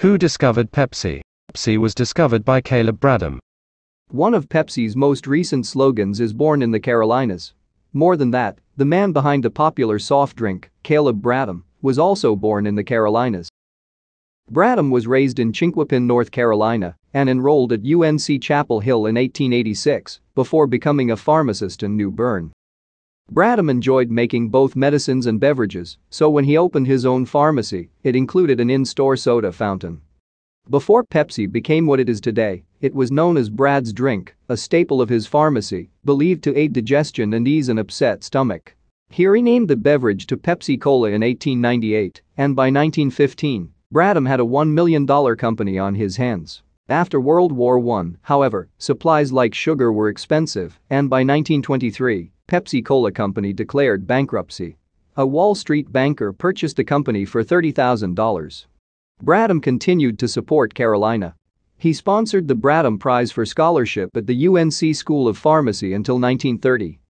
Who discovered Pepsi? Pepsi was discovered by Caleb Bradham. One of Pepsi's most recent slogans is born in the Carolinas. More than that, the man behind the popular soft drink, Caleb Bradham, was also born in the Carolinas. Bradham was raised in Chinquapin, North Carolina, and enrolled at UNC Chapel Hill in 1886 before becoming a pharmacist in New Bern. Bradham enjoyed making both medicines and beverages, so when he opened his own pharmacy, it included an in-store soda fountain. Before Pepsi became what it is today, it was known as Brad's drink, a staple of his pharmacy, believed to aid digestion and ease an upset stomach. He renamed the beverage to Pepsi Cola in 1898, and by 1915, Bradham had a $1 million company on his hands. After World War I, however, supplies like sugar were expensive, and by 1923, Pepsi Cola Company declared bankruptcy. A Wall Street banker purchased the company for $30,000. Bradham continued to support Carolina. He sponsored the Bradham Prize for Scholarship at the UNC School of Pharmacy until 1930.